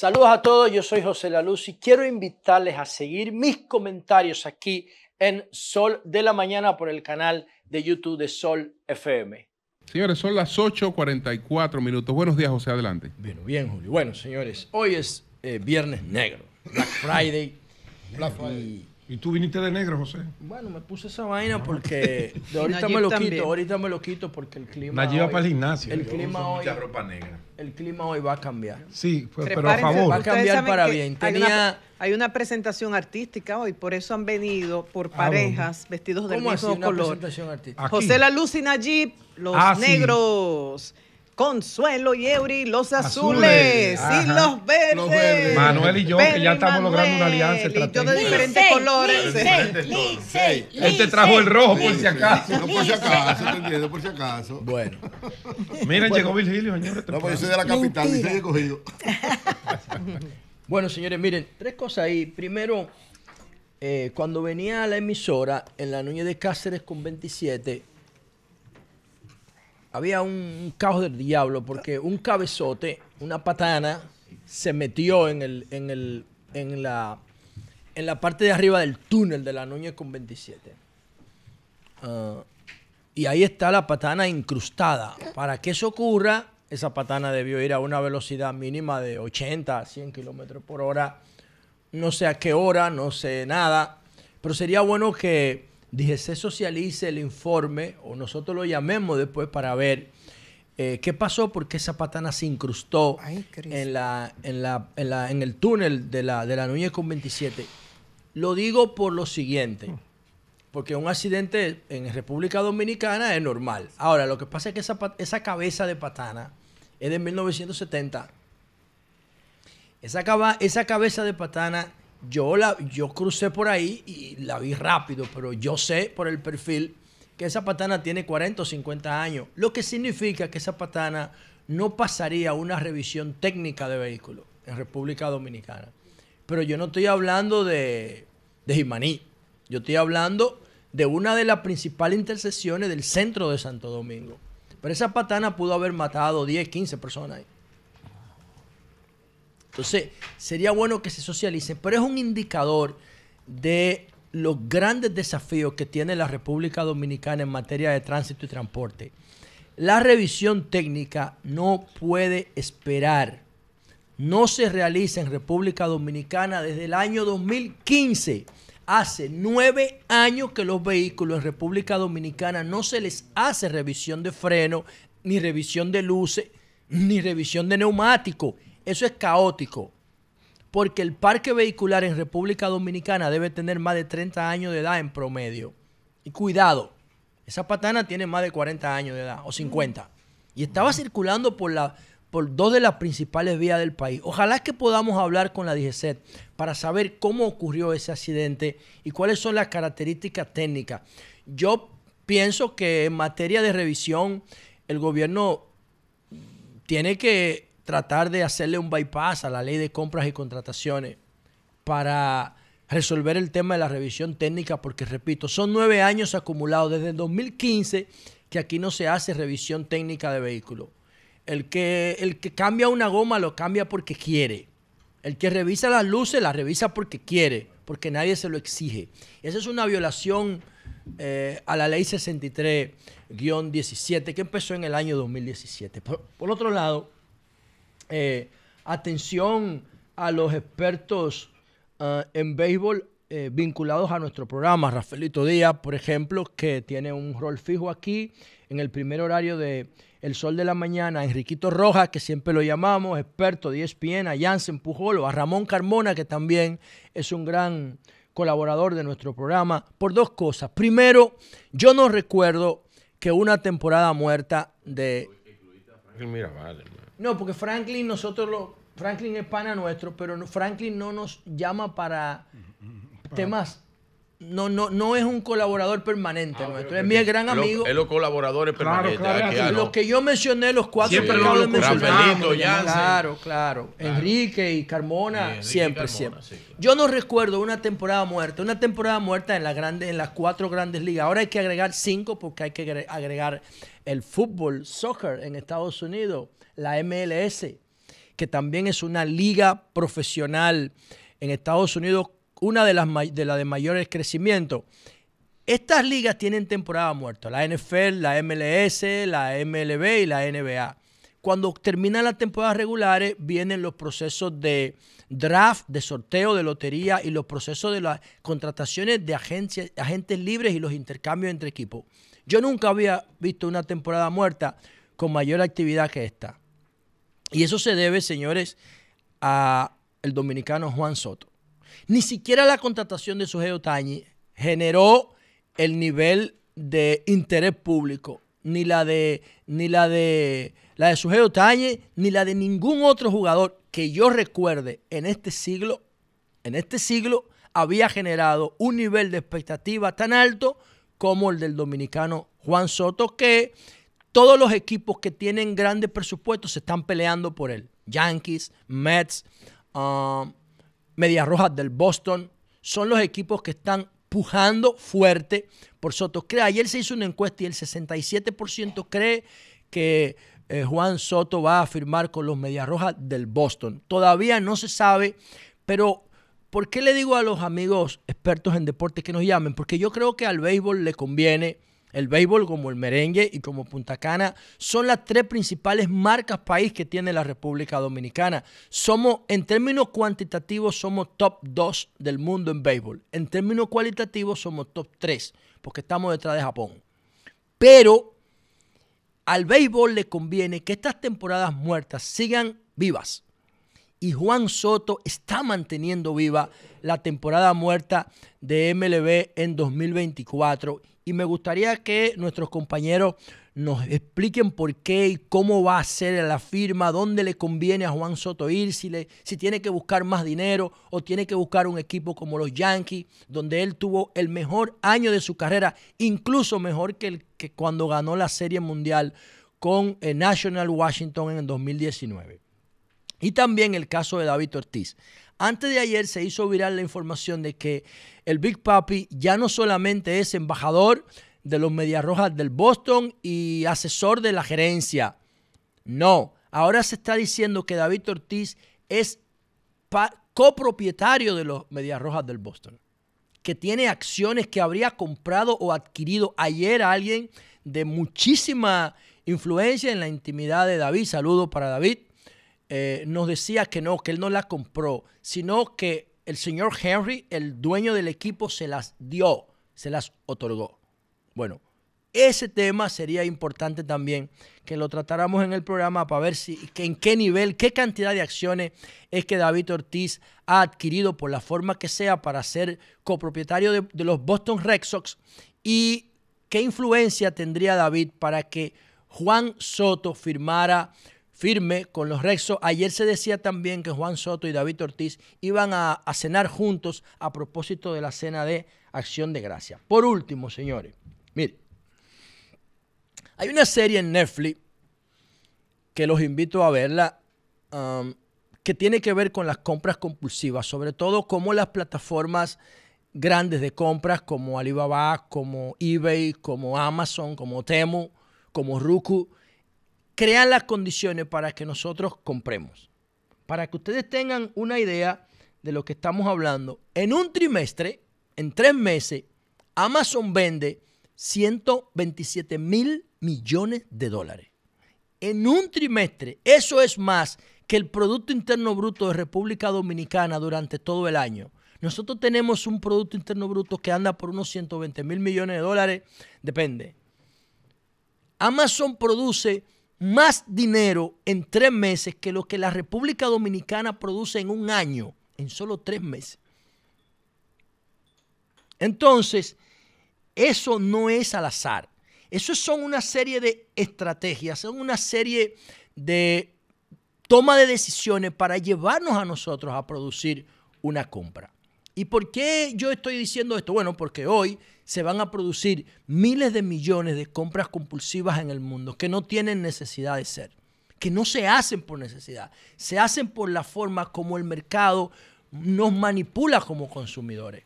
Saludos a todos, yo soy José Laluz y quiero invitarles a seguir mis comentarios aquí en Sol de la Mañana por el canal de YouTube de Sol FM. Señores, son las 8.44 minutos. Buenos días, José, adelante. Bien, bien, Julio. Bueno, señores, hoy es eh, Viernes Negro, Black Friday. Black Friday. ¿Y tú viniste de negro, José? Bueno, me puse esa vaina porque de ahorita me lo quito, ahorita me lo quito porque el clima. Nayib va para el gimnasio. El clima hoy. ropa negra. El clima hoy va a cambiar. Sí, pero a favor. Va a cambiar para bien. Tenía... Hay una, presentación artística hoy, por eso han venido por ah, parejas vestidos de mismo color. Una presentación artística? José La Luz y Nayib, los ah, negros. Consuelo y Eury, los azules, y los verdes. Manuel y yo, que ya estamos logrando una alianza. Y yo de diferentes colores. Él él este trajo el rojo, por si acaso. No, por si acaso, por si acaso. Bueno. Miren, llegó Virgilio, señores. No, porque soy de la capital, Mentira. y he cogido. bueno, señores, miren, tres cosas ahí. Primero, eh, cuando venía a la emisora en la Núñez de Cáceres con 27, había un caos del diablo porque un cabezote, una patana, se metió en el, en el, en la, en la parte de arriba del túnel de la Núñez con 27. Ah, y ahí está la patana incrustada. Para que eso ocurra, esa patana debió ir a una velocidad mínima de 80 a 100 kilómetros por hora. No sé a qué hora, no sé nada. Pero sería bueno que dije, se socialice el informe o nosotros lo llamemos después para ver eh, qué pasó, porque esa patana se incrustó en, la, en, el túnel de la, de la Núñez con 27. Lo digo por lo siguiente, mm. porque un accidente en República Dominicana es normal. Ahora, lo que pasa es que esa, cabeza de patana es de 1970. Esa, esa cabeza de patana yo, la, yo crucé por ahí y la vi rápido, pero yo sé por el perfil que esa patana tiene 40 o 50 años, lo que significa que esa patana no pasaría una revisión técnica de vehículo en República Dominicana. Pero yo no estoy hablando de, de Jimaní, yo estoy hablando de una de las principales intersecciones del centro de Santo Domingo. Pero esa patana pudo haber matado 10, 15 personas ahí. Entonces, sería bueno que se socialicen, pero es un indicador de los grandes desafíos que tiene la República Dominicana en materia de tránsito y transporte. La revisión técnica no puede esperar. No se realiza en República Dominicana desde el año 2015. Hace nueve años que los vehículos en República Dominicana no se les hace revisión de freno, ni revisión de luces, ni revisión de neumático. Eso es caótico, porque el parque vehicular en República Dominicana debe tener más de 30 años de edad en promedio. Y cuidado, esa patana tiene más de 40 años de edad, o 50. Y estaba circulando por, la, por dos de las principales vías del país. Ojalá que podamos hablar con la DGCET para saber cómo ocurrió ese accidente y cuáles son las características técnicas. Yo pienso que en materia de revisión, el gobierno tiene que tratar de hacerle un bypass a la ley de compras y contrataciones para resolver el tema de la revisión técnica, porque repito, son nueve años acumulados desde el 2015 que aquí no se hace revisión técnica de vehículos. El que, el que cambia una goma lo cambia porque quiere. El que revisa las luces las revisa porque quiere, porque nadie se lo exige. Esa es una violación eh, a la ley 63-17 que empezó en el año 2017. por otro lado, eh, atención a los expertos eh, en béisbol eh, vinculados a nuestro programa. Rafaelito Díaz, por ejemplo, que tiene un rol fijo aquí en el primer horario de El Sol de la Mañana. Enriquito Rojas, que siempre lo llamamos, experto de ESPN, a Jansen Pujolo, a Ramón Carmona, que también es un gran colaborador de nuestro programa, por dos cosas. Primero, yo no recuerdo que una temporada muerta de... No, porque Franklin nosotros lo... Franklin es pana nuestro, pero Franklin no nos llama para temas no, no, no es un colaborador permanente ah, Es mi gran amigo. Es los colaboradores permanentes. Los que yo mencioné, los cuatro siempre que mencionamos. Claro, claro. Enrique y Carmona, siempre, siempre. yo no recuerdo una temporada muerta. Una temporada muerta en, la grande, en las cuatro grandes ligas. Ahora hay que agregar cinco porque hay que agregar el fútbol, soccer en Estados Unidos, la MLS, que también es una liga profesional en Estados Unidos una de las de, la de mayores crecimiento. Estas ligas tienen temporada muerta, la NFL, la MLS, la MLB y la NBA. Cuando terminan las temporadas regulares, vienen los procesos de draft, de sorteo, de lotería y los procesos de las contrataciones de agencias, agentes libres y los intercambios entre equipos. Yo nunca había visto una temporada muerta con mayor actividad que esta. Y eso se debe, señores, al dominicano Juan Soto. Ni siquiera la contratación de Sujeo Tañi generó el nivel de interés público, ni la de, ni la de la de ni la de ningún otro jugador que yo recuerde en este siglo, en este siglo había generado un nivel de expectativa tan alto como el del dominicano Juan Soto, que todos los equipos que tienen grandes presupuestos se están peleando por él. Yankees, Mets, um, Medias Rojas del Boston, son los equipos que están pujando fuerte por Soto. Crea, ayer se hizo una encuesta y el 67% cree que eh, Juan Soto va a firmar con los Medias Rojas del Boston. Todavía no se sabe, pero ¿por qué le digo a los amigos expertos en deporte que nos llamen? Porque yo creo que al béisbol le conviene el béisbol, como el merengue y como Punta Cana, son las tres principales marcas país que tiene la República Dominicana. Somos, en términos cuantitativos, somos top 2 del mundo en béisbol. En términos cualitativos, somos top 3, porque estamos detrás de Japón. Pero al béisbol le conviene que estas temporadas muertas sigan vivas. Y Juan Soto está manteniendo viva la temporada muerta de MLB en 2024 y me gustaría que nuestros compañeros nos expliquen por qué y cómo va a ser la firma, dónde le conviene a Juan Soto ir, si, le, si tiene que buscar más dinero o tiene que buscar un equipo como los Yankees, donde él tuvo el mejor año de su carrera, incluso mejor que, el, que cuando ganó la Serie Mundial con el eh, National Washington en el 2019. Y también el caso de David Ortiz. Antes de ayer se hizo viral la información de que el Big Papi ya no solamente es embajador de los Medias Rojas del Boston y asesor de la gerencia. No, ahora se está diciendo que David Ortiz es copropietario de los Medias Rojas del Boston, que tiene acciones que habría comprado o adquirido ayer a alguien de muchísima influencia en la intimidad de David. Saludos para David. Eh, nos decía que no, que él no la compró, sino que el señor Henry, el dueño del equipo, se las dio, se las otorgó. Bueno, ese tema sería importante también que lo tratáramos en el programa para ver si, en qué nivel, qué cantidad de acciones es que David Ortiz ha adquirido por la forma que sea para ser copropietario de, de los Boston Red Sox y qué influencia tendría David para que Juan Soto firmara firme con los Rexos. Ayer se decía también que Juan Soto y David Ortiz iban a, cenar juntos a propósito de la cena de Acción de Gracia. Por último, señores, miren. hay una serie en Netflix que los invito a verla. Um, que tiene que ver con las compras compulsivas, sobre todo como las plataformas grandes de compras como Alibaba, como eBay, como Amazon, como Temu, como Roku, crear las condiciones para que nosotros compremos. Para que ustedes tengan una idea de lo que estamos hablando, en un trimestre, en tres meses, Amazon vende 127 mil millones de dólares. En un trimestre, eso es más que el Producto Interno Bruto de República Dominicana durante todo el año. Nosotros tenemos un Producto Interno Bruto que anda por unos 120 mil millones de dólares, depende. Amazon produce más dinero en tres meses que lo que la República Dominicana produce en un año, en solo tres meses. Entonces, eso no es al azar. Eso son una serie de estrategias, son una serie de toma de decisiones para llevarnos a nosotros a producir una compra. ¿Y por qué yo estoy diciendo esto? Bueno, porque hoy se van a producir miles de millones de compras compulsivas en el mundo que no tienen necesidad de ser, que no se hacen por necesidad, se hacen por la forma como el mercado nos manipula como consumidores.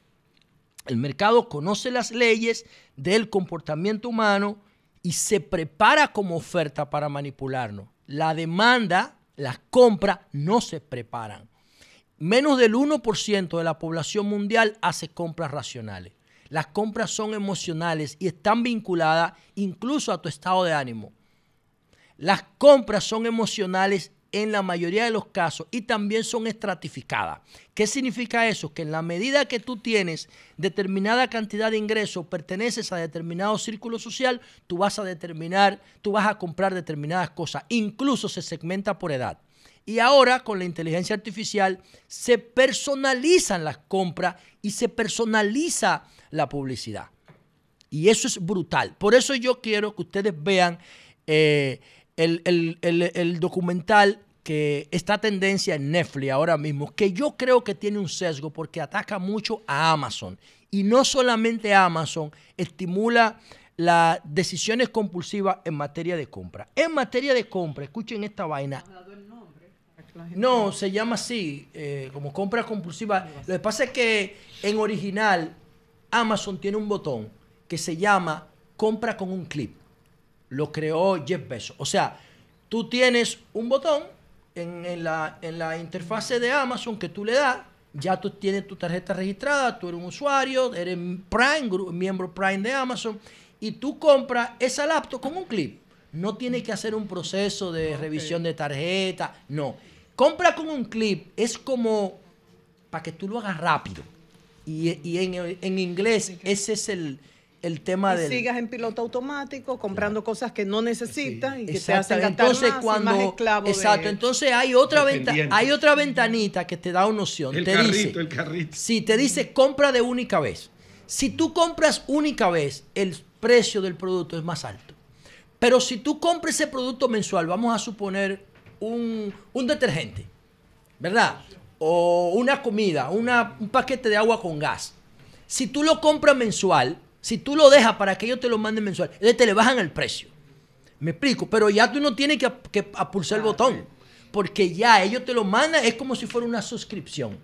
El mercado conoce las leyes del comportamiento humano y se prepara como oferta para manipularnos. La demanda, las compras no se preparan. Menos del 1% de la población mundial hace compras racionales. Las compras son emocionales y están vinculadas incluso a tu estado de ánimo. Las compras son emocionales en la mayoría de los casos y también son estratificadas. ¿Qué significa eso? Que en la medida que tú tienes determinada cantidad de ingresos, perteneces a determinado círculo social, tú vas a determinar, tú vas a comprar determinadas cosas, incluso se segmenta por edad. Y ahora con la inteligencia artificial se personalizan las compras y se personaliza la publicidad. Y eso es brutal. Por eso yo quiero que ustedes vean eh, el, documental que está tendencia en Netflix ahora mismo, que yo creo que tiene un sesgo porque ataca mucho a Amazon. Y no solamente Amazon estimula las decisiones compulsivas en materia de compra. En materia de compra, escuchen esta vaina. No, se llama así, eh, como compra compulsiva. Lo que pasa es que en original Amazon tiene un botón que se llama compra con un clip. Lo creó Jeff Bezos. O sea, tú tienes un botón en, la, interfase de Amazon que tú le das, ya tú tienes tu tarjeta registrada, tú eres un usuario, eres Prime, miembro Prime de Amazon, y tú compras esa laptop con un clip. No tienes que hacer un proceso de revisión de tarjeta, no. Compra con un clip es como para que tú lo hagas rápido. Y, en, inglés, ese es el, tema de. Sigas en piloto automático, comprando cosas que no necesitas y que te hacen entonces, más cuando, más Exacto, entonces hay otra, venta, hay otra ventanita que te da una noción. El te dice, el carrito. Sí, te dice compra de única vez. Si tú compras única vez, el precio del producto es más alto. Pero si tú compras ese producto mensual, vamos a suponer un, un detergente, ¿verdad? o una comida, un paquete de agua con gas, si tú lo compras mensual, si tú lo dejas para que ellos te lo manden mensual, ellos te le bajan el precio. Me explico, pero ya tú no tienes que, pulsar el botón, porque ya ellos te lo mandan, es como si fuera una suscripción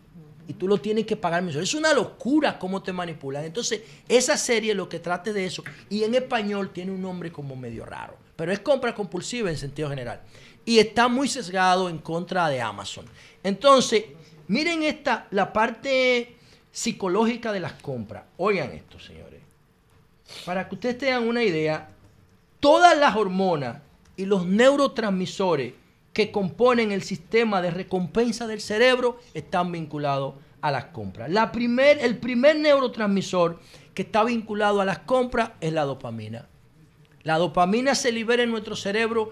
y tú lo tienes que pagar mensual. Es una locura cómo te manipulan. Entonces, esa serie lo que trata de eso, y en español tiene un nombre como medio raro, pero es compra compulsiva en sentido general. Y está muy sesgado en contra de Amazon. Entonces, Miren esta, la parte psicológica de las compras. Oigan esto, señores. Para que ustedes tengan una idea, todas las hormonas y los neurotransmisores que componen el sistema de recompensa del cerebro están vinculados a las compras. el primer neurotransmisor que está vinculado a las compras es la dopamina. La dopamina se libera en nuestro cerebro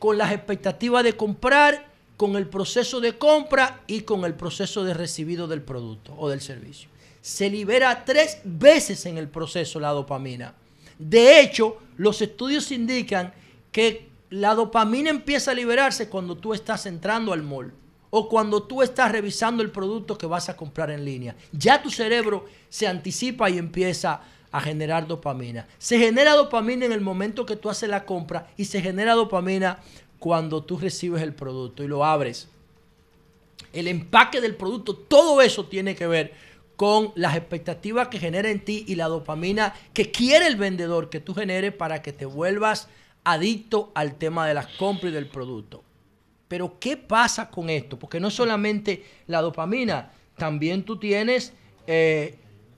con las expectativas de comprar con el proceso de compra y con el proceso de recibido del producto o del servicio. Se libera tres veces en el proceso la dopamina. De hecho, los estudios indican que la dopamina empieza a liberarse cuando tú estás entrando al mall o cuando tú estás revisando el producto que vas a comprar en línea. Ya tu cerebro se anticipa y empieza a generar dopamina. Se genera dopamina en el momento que tú haces la compra y se genera dopamina cuando tú recibes el producto y lo abres. El empaque del producto, todo eso tiene que ver con las expectativas que genera en ti y la dopamina que quiere el vendedor que tú genere para que te vuelvas adicto al tema de las compras y del producto. Pero ¿qué pasa con esto? Porque no solamente la dopamina, también tú tienes eh,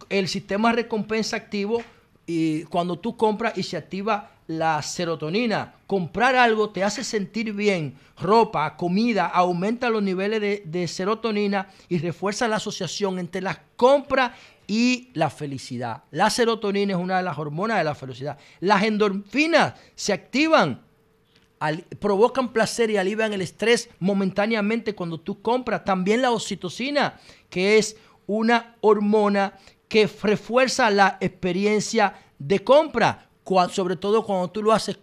el sistema recompensa activo y cuando tú compras y se activa la serotonina. Comprar algo te hace sentir bien. Ropa, comida, aumenta los niveles de, serotonina y refuerza la asociación entre la compra y la felicidad. La serotonina es una de las hormonas de la felicidad. Las endorfinas se activan provocan placer y alivian el estrés momentáneamente cuando tú compras. También la oxitocina, que es una hormona que refuerza la experiencia de compra sobre todo cuando tú lo haces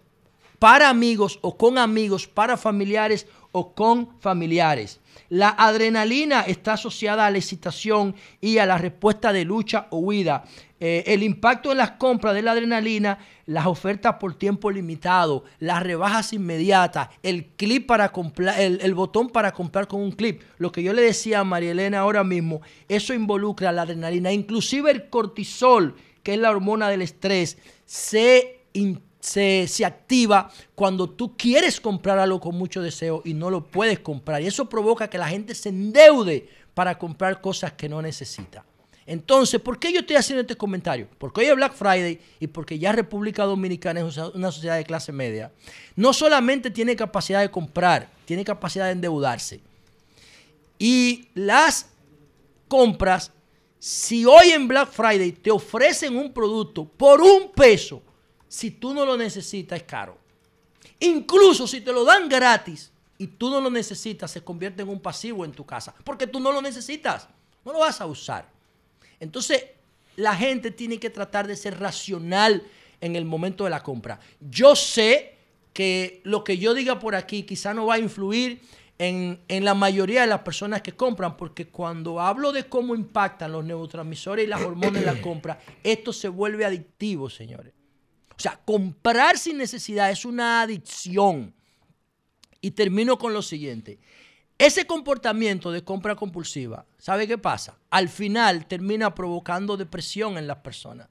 para amigos o con amigos, para familiares o con familiares. La adrenalina está asociada a la excitación y a la respuesta de lucha o huida. Eh, el impacto en las compras de la adrenalina, las ofertas por tiempo limitado, las rebajas inmediatas, el clip para comprar, el, botón para comprar con un clip. Lo que yo le decía a María Elena ahora mismo, eso involucra la adrenalina, inclusive el cortisol, que es la hormona del estrés se, activa cuando tú quieres comprar algo con mucho deseo y no lo puedes comprar. Y eso provoca que la gente se endeude para comprar cosas que no necesita. Entonces, ¿por qué yo estoy haciendo este comentario? Porque hoy es Black Friday y porque ya República Dominicana es una sociedad de clase media. No solamente tiene capacidad de comprar, tiene capacidad de endeudarse. Y las compras si hoy en Black Friday te ofrecen un producto por un peso, si tú no lo necesitas es caro. Incluso si te lo dan gratis y tú no lo necesitas, se convierte en un pasivo en tu casa, porque tú no lo necesitas, no lo vas a usar. Entonces, la gente tiene que tratar de ser racional en el momento de la compra. Yo sé que lo que yo diga por aquí quizá no va a influir en, la mayoría de las personas que compran, porque cuando hablo de cómo impactan los neurotransmisores y las hormonas en la compra, esto se vuelve adictivo, señores. O sea, comprar sin necesidad es una adicción. Y termino con lo siguiente. Ese comportamiento de compra compulsiva, ¿sabe qué pasa? Al final termina provocando depresión en las personas.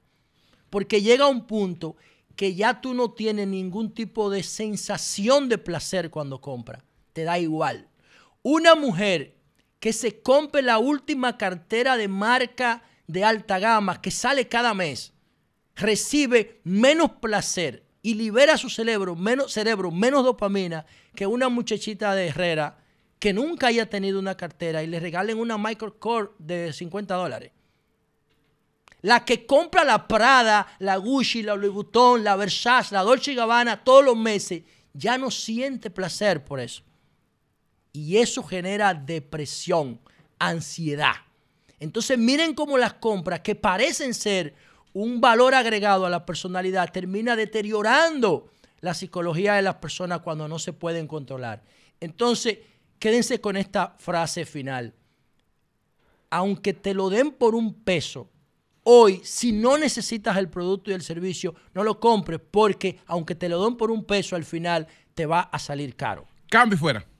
Porque llega un punto que ya tú no tienes ningún tipo de sensación de placer cuando compras te da igual. Una mujer que se compre la última cartera de marca de alta gama que sale cada mes, recibe menos placer y libera su cerebro menos, cerebro, menos dopamina que una muchachita de Herrera que nunca haya tenido una cartera y le regalen una micro Kors de 50 dólares. La que compra la Prada, la Gucci, la Louis Vuitton, la Versace, la Dolce Gabbana todos los meses, ya no siente placer por eso y eso genera depresión, ansiedad. Entonces miren cómo las compras que parecen ser un valor agregado a la personalidad termina deteriorando la psicología de las personas cuando no se pueden controlar. Entonces, quédense con esta frase final. Aunque te lo den por un peso, hoy, si no necesitas el producto y el servicio, no lo compres porque aunque te lo den por un peso, al final te va a salir caro. Cambio fuera.